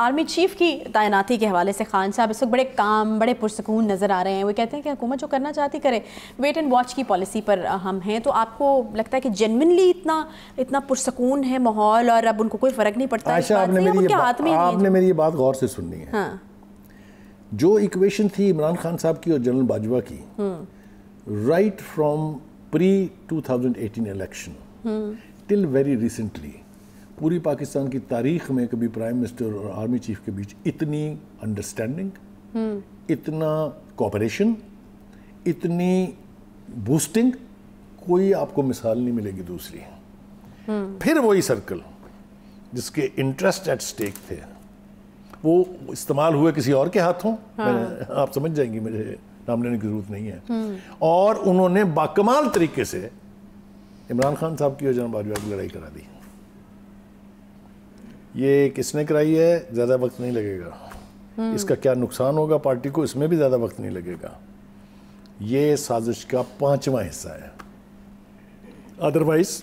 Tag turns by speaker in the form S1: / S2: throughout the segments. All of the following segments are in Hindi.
S1: आर्मी चीफ की तैनाती के हवाले से खान साहब इस वक्त बड़े काम बड़े पुरसकून नज़र आ रहे हैं वो कहते हैं कि हुकूमत जो करना चाहती करे वेट एंड वॉच की पॉलिसी पर हम हैं तो आपको लगता है कि जेनविनली इतना इतना पुरसकून है माहौल और अब उनको कोई फ़र्क नहीं पड़ता आपने मेरी ये बात आपने
S2: मेरी ये बात गौर से सुननी है हाँ जो इक्वेशन थी इमरान खान साहब की और जनरल बाजवा की right from pre 2018 election till very recently पूरी पाकिस्तान की तारीख में कभी प्राइम मिनिस्टर और आर्मी चीफ के बीच इतनी अंडरस्टैंडिंग हम्म। इतना कॉपरेशन इतनी बूस्टिंग कोई आपको मिसाल नहीं मिलेगी दूसरी हम्म। फिर वही सर्कल जिसके इंटरेस्ट एट स्टेक थे वो इस्तेमाल हुए किसी और के हाथों हाँ। आप समझ जाएंगी मुझे नाम लेने की जरूरत नहीं है हम्म। और उन्होंने बाकमाल तरीके से इमरान खान साहब की और जनाब की लड़ाई करा दी ये किसने कराई है ज़्यादा वक्त नहीं लगेगा हम्म। इसका क्या नुकसान होगा पार्टी को इसमें भी ज़्यादा वक्त नहीं लगेगा ये साजिश का पांचवा हिस्सा है अदरवाइज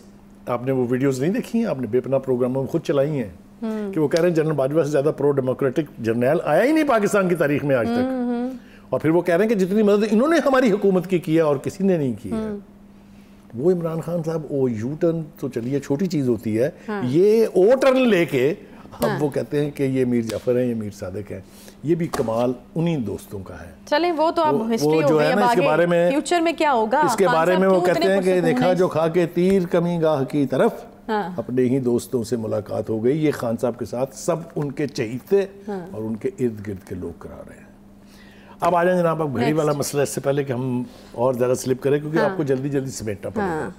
S2: आपने वो वीडियोस नहीं देखी हैं आपने बेपना प्रोग्रामों में खुद चलाई हैं हम्म। कि वो कह रहे हैं जनरल बाजवा से ज़्यादा प्रो डेमोक्रेटिक जर्नैल आया ही नहीं पाकिस्तान की तारीख में आज तक हम्म, और फिर वो कह रहे हैं कि जितनी मदद इन्होंने हमारी हुकूमत की, की है और किसी ने नहीं की है वो इमरान खान साहब ओ यू टर्न तो चलिए छोटी चीज़ होती है हाँ। ये ओ टर्न लेके हाँ। अब वो कहते हैं कि ये मीर जाफर हैं ये मीर सादक हैं ये भी कमाल उन्हीं दोस्तों का है
S1: चले वो तो अब हिस्ट्री हो है ना इसके बारे में फ्यूचर में क्या होगा इसके बारे में वो कहते हैं कि देखा जो
S2: खा के तीर कमी गाह की तरफ हाँ। अपने ही दोस्तों से मुलाकात हो गई ये खान साहब के साथ सब उनके चहीते हाँ। और उनके इर्द गिर्द के लोग करा रहे हैं अब आ जाए जनाब आप घड़ी वाला मसला इससे पहले कि हम और ज़्यादा स्लिप करें क्योंकि हाँ। आपको जल्दी जल्दी समेटना पड़ेगा हाँ।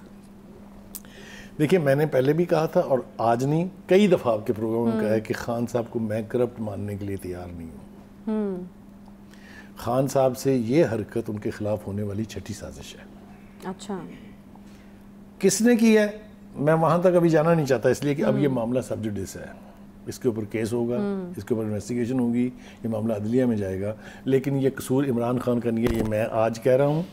S2: देखिए मैंने पहले भी कहा था और आज नहीं कई दफ़ा आपके प्रोग्राम में कहा है कि हम्म। खान साहब को मैं करप्ट मानने के लिए तैयार नहीं हूँ हम्म। खान साहब से ये हरकत उनके खिलाफ होने वाली छठी साजिश
S1: है अच्छा
S2: किसने की है मैं वहाँ तक अभी जाना नहीं चाहता इसलिए कि अब ये हम्म। मामला सब जुडिस है इसके ऊपर केस होगा हम्म। इसके ऊपर इन्वेस्टिगेशन होगी ये मामला अदलिया में जाएगा लेकिन ये कसूर इमरान खान का नहीं है ये मैं आज कह रहा हूँ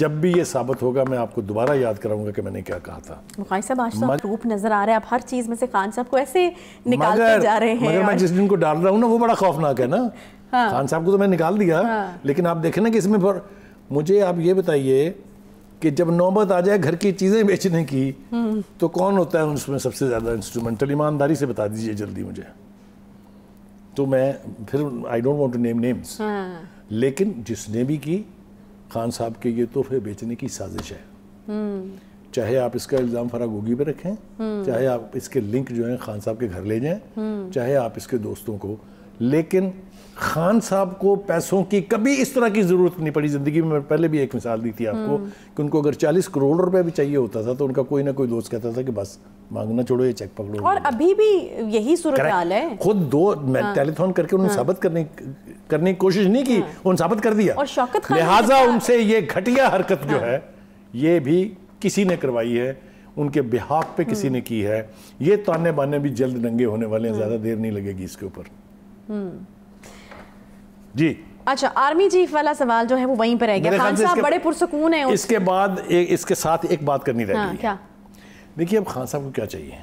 S2: जब भी ये साबित होगा मैं आपको दोबारा याद कराऊंगा कि मैंने क्या कहा था
S1: साहब आज तो रूप नजर आ रहा है आप हर चीज में से खान साहब को ऐसे निकालते मगर, जा रहे हैं मगर और... मैं जिस
S2: दिन को डाल रहा हूँ ना वो बड़ा खौफनाक है ना हाँ। खान साहब को तो मैं निकाल दिया हाँ। लेकिन आप देखें ना कि इसमें पर मुझे आप ये बताइए कि जब नौबत आ जाए घर की चीज़ें बेचने की तो कौन होता है उसमें सबसे ज़्यादा इंस्ट्रूमेंटल ईमानदारी से बता दीजिए जल्दी मुझे तो मैं फिर I don't want to name names लेकिन जिसने भी की खान साहब के ये तोहफे बेचने की साजिश है हम्म। चाहे आप इसका इल्ज़ाम फरा गोगी पे रखें हम्म। चाहे आप इसके लिंक जो है खान साहब के घर ले जाएं हम्म। चाहे आप इसके दोस्तों को लेकिन खान साहब को पैसों की कभी इस तरह की ज़रूरत नहीं पड़ी ज़िंदगी में पहले भी एक मिसाल दी थी आपको हम्म। कि उनको अगर 40 करोड़ रुपए भी चाहिए होता था तो उनका कोई ना कोई दोस्त कहता था कि बस मांगना छोड़ो ये चेक पकड़ो और
S1: अभी भी यही सूरत हाल है खुद
S2: दो हाँ। टेलीफोन करके उन्हें हाँ। साबित करने करने की कोशिश नहीं की हाँ। उन्हें साबित कर दिया और शौकत लिहाजा उनसे ये घटिया हरकत जो हाँ। है ये भी किसी ने करवाई है उनके बिहाफ पे किसी हम्म। ने की है ये ताने बाने भी जल्द नंगे होने वाले हैं हाँ। ज़्यादा देर नहीं लगेगी इसके ऊपर जी
S1: अच्छा आर्मी चीफ वाला सवाल जो है वो वहीं पर रहेगा खान साहब बड़े पुरसकून है इसके
S2: बाद एक इसके साथ एक बात करनी रहेगी हाँ, क्या देखिए अब खान साहब को क्या चाहिए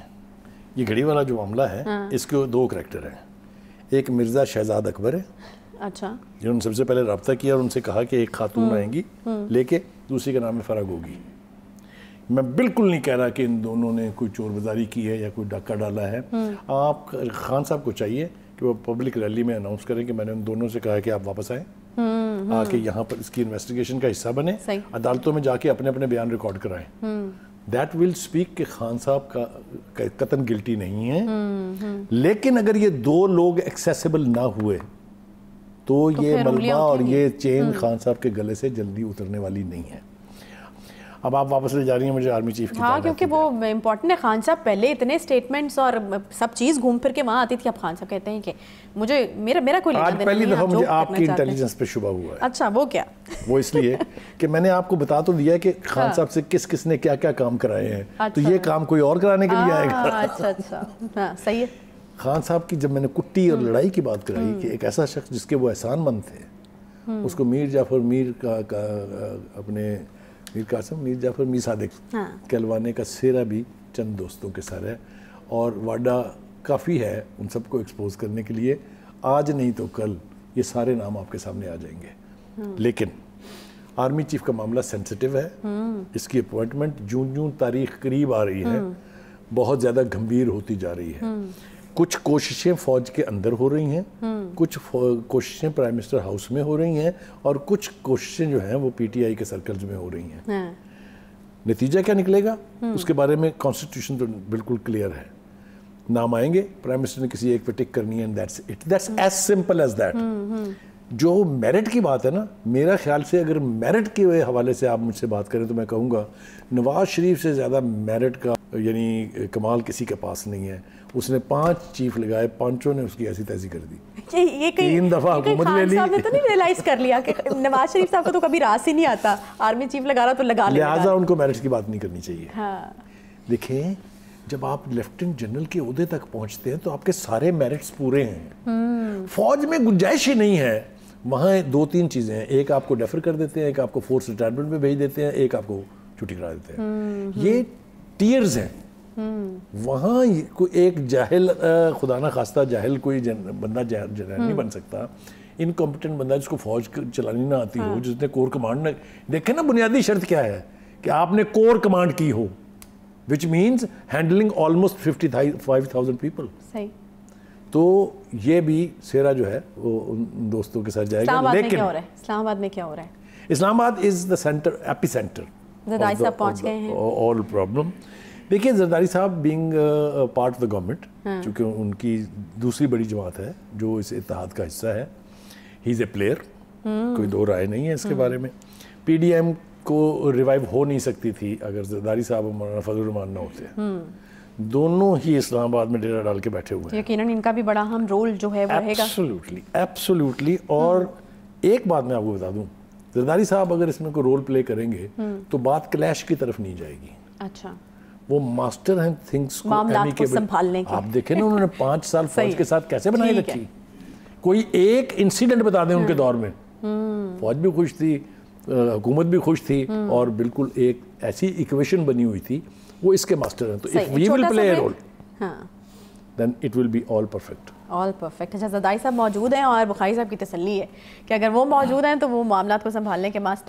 S2: ये घड़ी वाला जो मामला है हाँ। इसके दो करेक्टर हैं एक मिर्ज़ा शहजाद अकबर है अच्छा जिन्होंने सबसे पहले रबता किया और उनसे कहा कि एक खातून हम्म, आएंगी हम्म। लेके दूसरी के नाम में फ़र्क होगी मैं बिल्कुल नहीं कह रहा कि इन दोनों ने कोई चोर बाजारी की है या कोई डाका डाला है हम्म। आप खान साहब को चाहिए कि वो पब्लिक रैली में अनाउंस करें कि मैंने उन दोनों से कहा कि आप वापस आए
S1: हम्म, हम्म। आके
S2: यहाँ पर इसकी इन्वेस्टिगेशन का हिस्सा बने अदालतों में जाके अपने अपने बयान रिकॉर्ड कराएं दैट विल स्पीक कि खान साहब का कतन गिल्टी नहीं है हम्म, लेकिन अगर ये दो लोग एक्सेसिबल ना हुए तो, तो ये मलबा और ये चेन खान साहब के गले से जल्दी उतरने वाली नहीं है अब आप वापस ले जा रही हैं मुझे आर्मी चीफ की हाँ क्योंकि
S1: वो इम्पोर्टेंट है खान साहब पहले इतने स्टेटमेंट्स और सब चीज़ घूम फिर के वहाँ आती थी अब खान साहब कहते हैं कि मुझे मेरा मेरा कोई आज पहली दफ़ा मुझे आपकी इंटेलिजेंस
S2: पे शुभ हुआ है अच्छा वो क्या वो इसलिए कि मैंने आपको बता तो दिया कि खान हाँ। साहब से किस किस ने क्या क्या काम कराए हैं तो ये अच्छा। काम कोई और कराने के लिए हाँ, आएगा अच्छा
S1: अच्छा हाँ, सही है
S2: खान साहब की जब मैंने कुट्टी और हम्म। लड़ाई की बात कराई कि हम्म। एक ऐसा शख्स जिसके वो एहसान मंद थे हम्म। उसको मीर जाफर मीर का, का अपने मीर कासम मीर जाफर मीर सादिक हाँ। कहलवाने का सेरा भी चंद दोस्तों के सर है और वाडा काफ़ी है उन सबको एक्सपोज करने के लिए आज नहीं तो कल ये सारे नाम आपके सामने आ जाएंगे हम्म। लेकिन आर्मी चीफ का मामला सेंसिटिव है हम्म। इसकी अपॉइंटमेंट जून जून तारीख करीब आ रही है हम्म। बहुत ज़्यादा गंभीर होती जा रही है कुछ कोशिशें फौज के अंदर हो रही हैं कुछ कोशिशें प्राइम मिनिस्टर हाउस में हो रही हैं और कुछ कोशिशें जो हैं वो पीटीआई के सर्कल्स में हो रही हैं हाँ। नतीजा क्या निकलेगा उसके बारे में कॉन्स्टिट्यूशन तो बिल्कुल क्लियर है नाम आएंगे प्राइम मिनिस्टर ने किसी एक पे टिक करनी है that's it that's as simple as that जो मेरिट की बात है ना मेरा ख्याल से अगर मेरिट के हवाले से आप मुझसे बात करें तो मैं कहूँगा नवाज शरीफ से ज़्यादा मेरिट का यानी कमाल किसी के पास नहीं है उसने पांच चीफ लगाए पांचों ने उसकी ऐसी तैसी कर
S1: दी ये, ये तीन दफा हुकूमत ले ली तो नहीं रियलाइज कर लिया कि नवाज शरीफ साहब को तो कभी रास ही नहीं आता आर्मी चीफ लगा रहा तो लगा लिहाजा
S2: उनको मैरिट की बात नहीं करनी चाहिए हाँ। देखें जब आप लेफ्टिनेंट जनरल के उदे तक पहुंचते हैं तो आपके सारे मेरिट्स पूरे हैं हम्म। फौज में गुंजाइश ही नहीं है वहाँ दो तीन चीज़ें हैं एक आपको डेफर कर देते हैं एक आपको फोर्स रिटायरमेंट में भेज देते हैं एक आपको छुट्टी करा देते हैं हम्म, ये हम्म। टीयर्स हैं
S1: हम्म।
S2: वहाँ एक जाहिल खुदा ना खास्ता जाहिल कोई जन, बंदा जहर जनरल नहीं बन हम्म। सकता इनकॉम्पिटेंट बंदा जिसको फौज चलानी ना आती हाँ। हो जिसने कोर कमांड ना देखे ना बुनियादी शर्त क्या है कि आपने कोर कमांड की हो which means handling almost fifty five thousand people तो ये भी सेरा जो है वो उन दोस्तों के साथ जाएगा इस्लामाबाद में क्या हो रहा
S1: है इस्लामाबाद में क्या हो रहा है
S2: Islamabad is the centre epicentre
S1: all
S2: problem देखिए जरदारी साहब being part of the government चूंकि उनकी दूसरी बड़ी जमात है जो इस इतिहाद का हिस्सा है ही इज़ ए प्लेयर कोई दो राय नहीं है इसके बारे में पीडीएम को रिवाइव हो नहीं सकती थी अगर जरदारी साहब और मौलाना रमान ना होते दोनों ही इस्लामाबाद में डेरा डाल के बैठे हुए
S1: हैं यकीनन इनका भी बड़ा हम रोल जो है वो रहेगा
S2: एब्सोल्युटली एब्सोल्युटली और एक बात मैं आपको बता दूं जरदारी साहब अगर इसमें कोई रोल प्ले करेंगे हम्म। तो बात क्लैश की तरफ नहीं जाएगी अच्छा वो मास्टर हैं थिंग्स को, के संभालने के आप देखें ना उन्होंने पांच साल फौज के साथ कैसे बनाई रखी कोई एक इंसिडेंट बता दें उनके हम्म। दौर में हम्म। फौज भी खुश थी हुकूमत भी खुश थी और बिल्कुल एक ऐसी इक्वेशन बनी हुई थी वो इसके मास्टर हैं तो if we will play role then it will be all perfect
S1: all perfect अच्छा जदाई साहब मौजूद हैं और बुखारी साहब की तसली है कि अगर वो मौजूद हैं तो वो मामला को संभालने के मास्टर